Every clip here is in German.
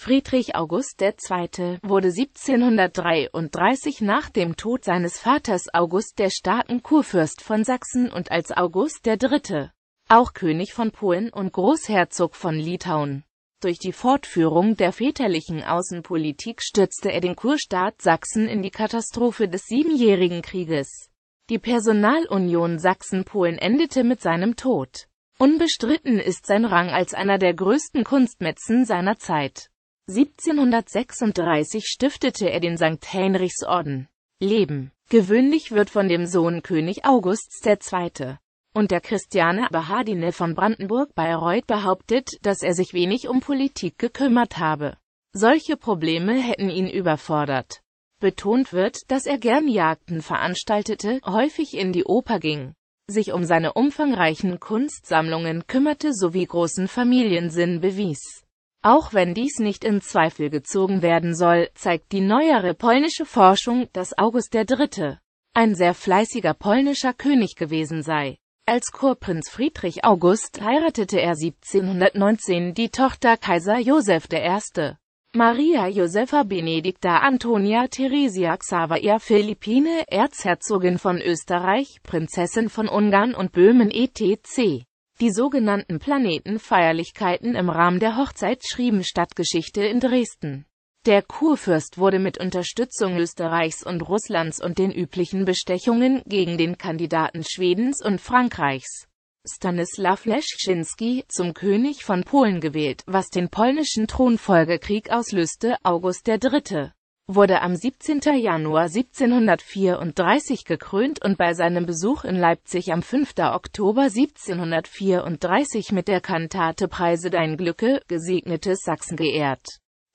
Friedrich August II. wurde 1733 nach dem Tod seines Vaters August der Starken Kurfürst von Sachsen und als August III. auch König von Polen und Großherzog von Litauen. Durch die Fortführung der väterlichen Außenpolitik stürzte er den Kurstaat Sachsen in die Katastrophe des Siebenjährigen Krieges. Die Personalunion Sachsen-Polen endete mit seinem Tod. Unbestritten ist sein Rang als einer der größten Kunstmetzen seiner Zeit. 1736 stiftete er den St. Heinrichsorden. Leben. Gewöhnlich wird von dem Sohn König Augusts II. und der Christiane Bahadine von Brandenburg Bayreuth behauptet, dass er sich wenig um Politik gekümmert habe. Solche Probleme hätten ihn überfordert. Betont wird, dass er gern Jagden veranstaltete, häufig in die Oper ging, sich um seine umfangreichen Kunstsammlungen kümmerte sowie großen Familiensinn bewies. Auch wenn dies nicht in Zweifel gezogen werden soll, zeigt die neuere polnische Forschung, dass August III. ein sehr fleißiger polnischer König gewesen sei. Als Kurprinz Friedrich August heiratete er 1719 die Tochter Kaiser Joseph I. Maria Josefa Benedicta Antonia Theresia Xaver Philippine, Erzherzogin von Österreich, Prinzessin von Ungarn und Böhmen etc. Die sogenannten Planetenfeierlichkeiten im Rahmen der Hochzeit schrieben Stadtgeschichte in Dresden. Der Kurfürst wurde mit Unterstützung Österreichs und Russlands und den üblichen Bestechungen gegen den Kandidaten Schwedens und Frankreichs Stanislaw Leszczynski zum König von Polen gewählt, was den polnischen Thronfolgekrieg auslöste. August III wurde am 17. Januar 1734 gekrönt und bei seinem Besuch in Leipzig am 5. Oktober 1734 mit der Kantate Preise dein Glücke, gesegnetes Sachsen geehrt,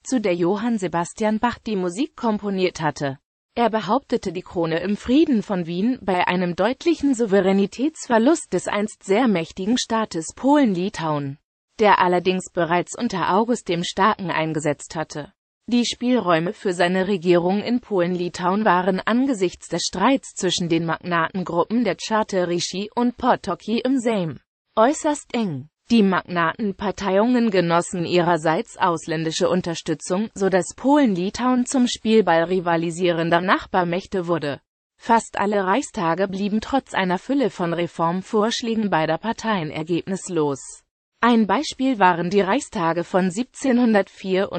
zu der Johann Sebastian Bach die Musik komponiert hatte. Er behauptete die Krone im Frieden von Wien bei einem deutlichen Souveränitätsverlust des einst sehr mächtigen Staates Polen-Litauen, der allerdings bereits unter August dem Starken eingesetzt hatte. Die Spielräume für seine Regierung in Polen-Litauen waren angesichts des Streits zwischen den Magnatengruppen der Czartoryski und Potocki im Sejm äußerst eng. Die Magnatenparteiungen genossen ihrerseits ausländische Unterstützung, so dass Polen-Litauen zum Spielball rivalisierender Nachbarmächte wurde. Fast alle Reichstage blieben trotz einer Fülle von Reformvorschlägen beider Parteien ergebnislos. Ein Beispiel waren die Reichstage von 1744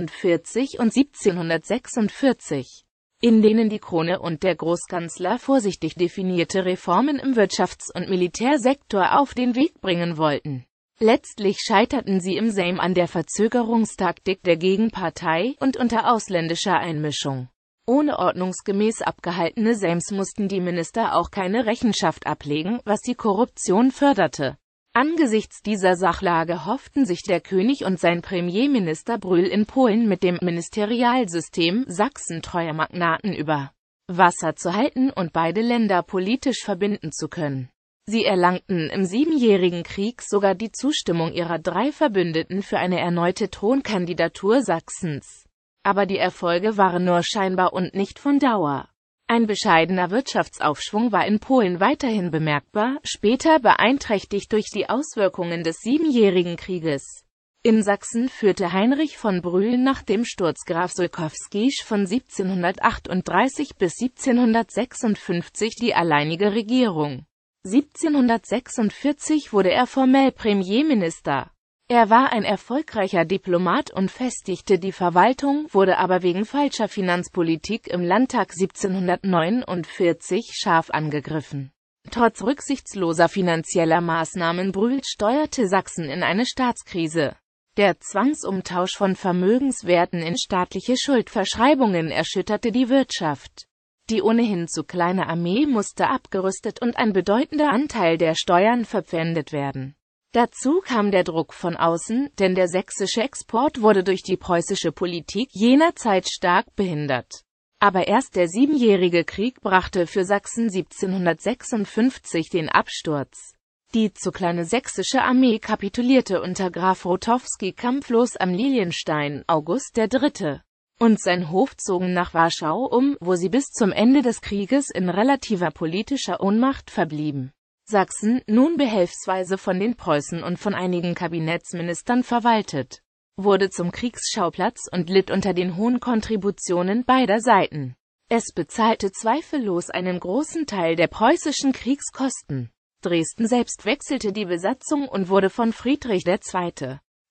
und 1746 in denen die Krone und der Großkanzler vorsichtig definierte Reformen im Wirtschafts- und Militärsektor auf den Weg bringen wollten. Letztlich scheiterten sie im Sejm an der Verzögerungstaktik der Gegenpartei und unter ausländischer Einmischung. Ohne ordnungsgemäß abgehaltene Sejms mussten die Minister auch keine Rechenschaft ablegen, was die Korruption förderte. Angesichts dieser Sachlage hofften sich der König und sein Premierminister Brühl in Polen mit dem Ministerialsystem Sachsen treuer Magnaten über Wasser zu halten und beide Länder politisch verbinden zu können. Sie erlangten im Siebenjährigen Krieg sogar die Zustimmung ihrer drei Verbündeten für eine erneute Thronkandidatur Sachsens. Aber die Erfolge waren nur scheinbar und nicht von Dauer. Ein bescheidener Wirtschaftsaufschwung war in Polen weiterhin bemerkbar, später beeinträchtigt durch die Auswirkungen des Siebenjährigen Krieges. In Sachsen führte Heinrich von Brühl nach dem Sturz Graf Sulkowskisch von 1738 bis 1756 die alleinige Regierung. 1746 wurde er formell Premierminister er war ein erfolgreicher Diplomat und festigte die Verwaltung, wurde aber wegen falscher Finanzpolitik im Landtag 1749 scharf angegriffen. Trotz rücksichtsloser finanzieller Maßnahmen Brühl steuerte Sachsen in eine Staatskrise. Der Zwangsumtausch von Vermögenswerten in staatliche Schuldverschreibungen erschütterte die Wirtschaft. Die ohnehin zu kleine Armee musste abgerüstet und ein bedeutender Anteil der Steuern verpfändet werden. Dazu kam der Druck von außen, denn der sächsische Export wurde durch die preußische Politik jener Zeit stark behindert. Aber erst der Siebenjährige Krieg brachte für Sachsen 1756 den Absturz. Die zu kleine sächsische Armee kapitulierte unter Graf Rotowski kampflos am Lilienstein, August III. Und sein Hof zogen nach Warschau um, wo sie bis zum Ende des Krieges in relativer politischer Ohnmacht verblieben. Sachsen, nun behelfsweise von den Preußen und von einigen Kabinettsministern verwaltet, wurde zum Kriegsschauplatz und litt unter den hohen Kontributionen beider Seiten. Es bezahlte zweifellos einen großen Teil der preußischen Kriegskosten. Dresden selbst wechselte die Besatzung und wurde von Friedrich II.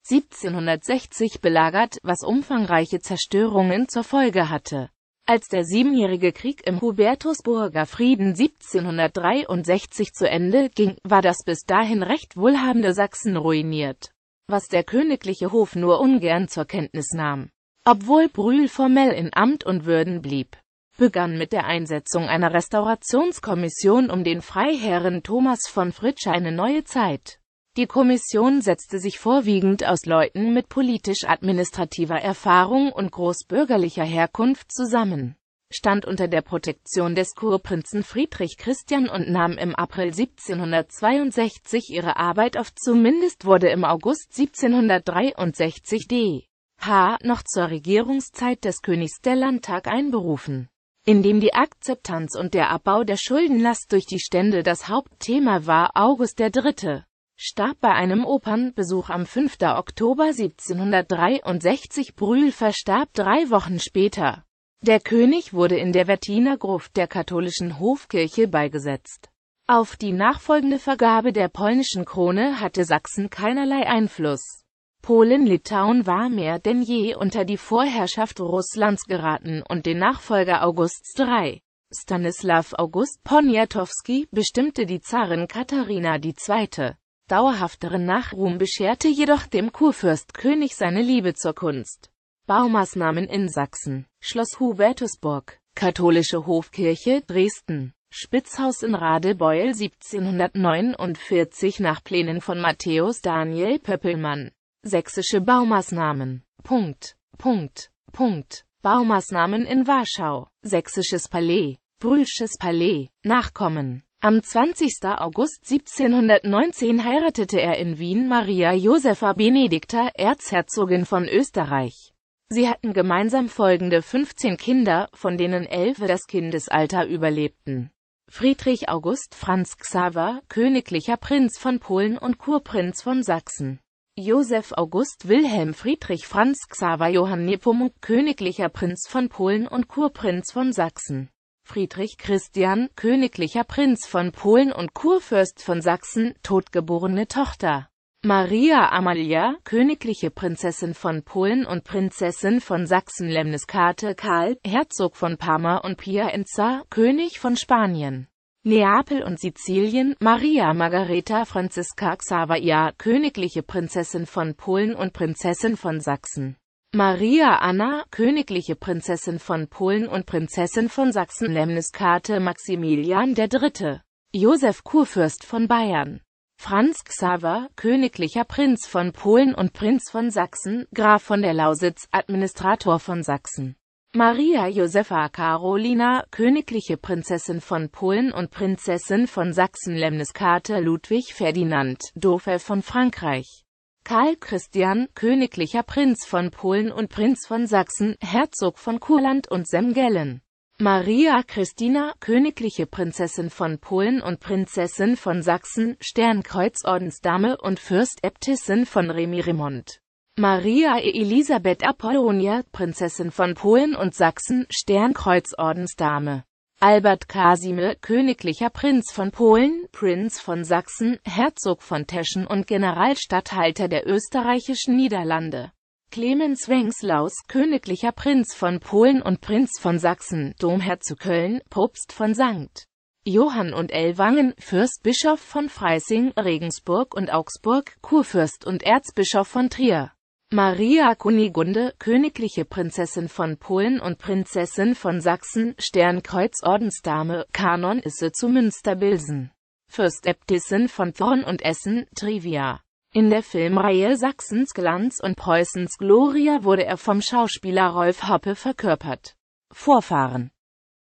1760 belagert, was umfangreiche Zerstörungen zur Folge hatte. Als der Siebenjährige Krieg im Hubertusburger Frieden 1763 zu Ende ging, war das bis dahin recht wohlhabende Sachsen ruiniert, was der königliche Hof nur ungern zur Kenntnis nahm. Obwohl Brühl formell in Amt und Würden blieb, begann mit der Einsetzung einer Restaurationskommission um den Freiherren Thomas von Fritsch eine neue Zeit. Die Kommission setzte sich vorwiegend aus Leuten mit politisch-administrativer Erfahrung und großbürgerlicher Herkunft zusammen, stand unter der Protektion des Kurprinzen Friedrich Christian und nahm im April 1762 ihre Arbeit auf, zumindest wurde im August 1763 d. H. noch zur Regierungszeit des Königs der Landtag einberufen in dem die Akzeptanz und der Abbau der Schuldenlast durch die Stände das Hauptthema war. August III starb bei einem Opernbesuch am 5. Oktober 1763. Brühl verstarb drei Wochen später. Der König wurde in der Wettiner Gruft der katholischen Hofkirche beigesetzt. Auf die nachfolgende Vergabe der polnischen Krone hatte Sachsen keinerlei Einfluss. Polen-Litauen war mehr denn je unter die Vorherrschaft Russlands geraten und den Nachfolger Augusts III. Stanislaw August Poniatowski bestimmte die Zarin Katharina II. Dauerhafteren Nachruhm bescherte jedoch dem Kurfürst König seine Liebe zur Kunst. Baumaßnahmen in Sachsen, Schloss Hubertusburg, Katholische Hofkirche, Dresden, Spitzhaus in Radebeul 1749 nach Plänen von Matthäus Daniel Pöppelmann. Sächsische Baumaßnahmen. Punkt. Punkt. Punkt. Baumaßnahmen in Warschau. Sächsisches Palais. Brühlsches Palais. Nachkommen. Am 20. August 1719 heiratete er in Wien Maria Josefa Benedikta, Erzherzogin von Österreich. Sie hatten gemeinsam folgende 15 Kinder, von denen elf das Kindesalter überlebten. Friedrich August Franz Xaver, königlicher Prinz von Polen und Kurprinz von Sachsen. Josef August Wilhelm Friedrich Franz Xaver Johann Nepomuk, königlicher Prinz von Polen und Kurprinz von Sachsen. Friedrich Christian, königlicher Prinz von Polen und Kurfürst von Sachsen, totgeborene Tochter. Maria Amalia, königliche Prinzessin von Polen und Prinzessin von Sachsen-Lemniskate Karl, Herzog von Parma und Piaenza, König von Spanien. Neapel und Sizilien, Maria Margareta Franziska Xavier, königliche Prinzessin von Polen und Prinzessin von Sachsen. Maria Anna, königliche Prinzessin von Polen und Prinzessin von Sachsen Lemniskate Maximilian III. Josef Kurfürst von Bayern Franz Xaver, königlicher Prinz von Polen und Prinz von Sachsen, Graf von der Lausitz, Administrator von Sachsen Maria Josefa Carolina, königliche Prinzessin von Polen und Prinzessin von Sachsen Lemniskate Ludwig Ferdinand, Dauphin von Frankreich Karl Christian, königlicher Prinz von Polen und Prinz von Sachsen, Herzog von Kurland und Semgellen. Maria Christina, königliche Prinzessin von Polen und Prinzessin von Sachsen, Sternkreuzordensdame und Fürstäbtissin von Remiremont. Maria Elisabeth Apollonia, Prinzessin von Polen und Sachsen, Sternkreuzordensdame. Albert Kasimir, königlicher Prinz von Polen, Prinz von Sachsen, Herzog von Teschen und Generalstatthalter der österreichischen Niederlande. Clemens Wengslaus, königlicher Prinz von Polen und Prinz von Sachsen, Domherr zu Köln, Propst von St. Johann und Ellwangen, Fürstbischof von Freising, Regensburg und Augsburg, Kurfürst und Erzbischof von Trier. Maria Kunigunde, königliche Prinzessin von Polen und Prinzessin von Sachsen, Sternkreuz Ordensdame, Kanonisse zu Münsterbilsen. bilsen Fürstäbtissin von Thorn und Essen, Trivia. In der Filmreihe Sachsens Glanz und Preußens Gloria wurde er vom Schauspieler Rolf Hoppe verkörpert. Vorfahren